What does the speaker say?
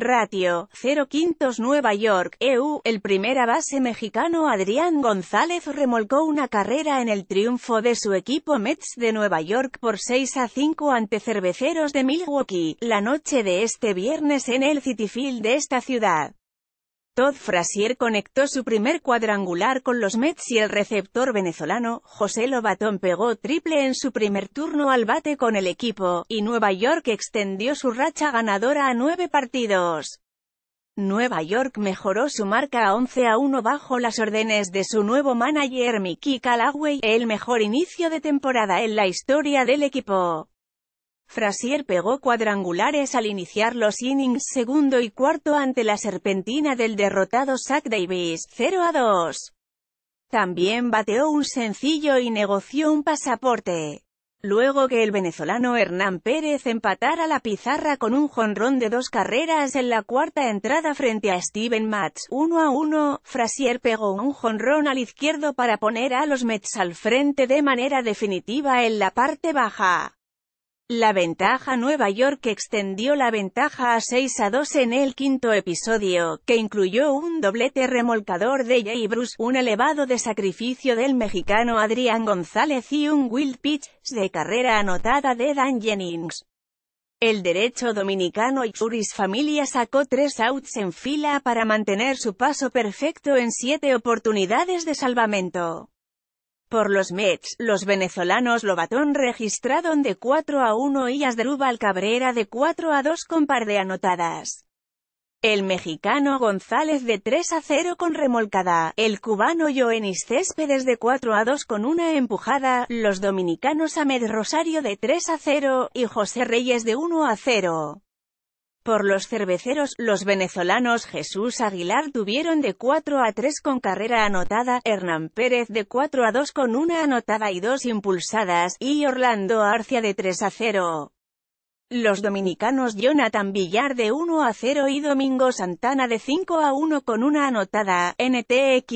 Ratio, 0 quintos Nueva York, EU, el primera base mexicano Adrián González remolcó una carrera en el triunfo de su equipo Mets de Nueva York por 6 a 5 ante cerveceros de Milwaukee, la noche de este viernes en el City Field de esta ciudad. Todd Frazier conectó su primer cuadrangular con los Mets y el receptor venezolano, José Lobatón pegó triple en su primer turno al bate con el equipo, y Nueva York extendió su racha ganadora a nueve partidos. Nueva York mejoró su marca a 11 a 1 bajo las órdenes de su nuevo manager Mickey Callaway, el mejor inicio de temporada en la historia del equipo. Frasier pegó cuadrangulares al iniciar los innings segundo y cuarto ante la serpentina del derrotado Zach Davis, 0 a 2. También bateó un sencillo y negoció un pasaporte. Luego que el venezolano Hernán Pérez empatara la pizarra con un jonrón de dos carreras en la cuarta entrada frente a Steven Matz, 1 a 1, Frasier pegó un jonrón al izquierdo para poner a los Mets al frente de manera definitiva en la parte baja. La ventaja Nueva York extendió la ventaja a 6 a 2 en el quinto episodio, que incluyó un doblete remolcador de Jay Bruce, un elevado de sacrificio del mexicano Adrián González y un wild pitch de carrera anotada de Dan Jennings. El derecho dominicano y Furis Familia sacó tres outs en fila para mantener su paso perfecto en siete oportunidades de salvamento. Por los Mets, los venezolanos Lobatón registraron de 4 a 1 y Asdrúbal Cabrera de 4 a 2 con par de anotadas. El mexicano González de 3 a 0 con remolcada, el cubano Joenis Céspedes de 4 a 2 con una empujada, los dominicanos Ahmed Rosario de 3 a 0, y José Reyes de 1 a 0. Por los cerveceros, los venezolanos Jesús Aguilar tuvieron de 4 a 3 con carrera anotada, Hernán Pérez de 4 a 2 con una anotada y dos impulsadas, y Orlando Arcia de 3 a 0. Los dominicanos Jonathan Villar de 1 a 0 y Domingo Santana de 5 a 1 con una anotada, NTXSALMMH.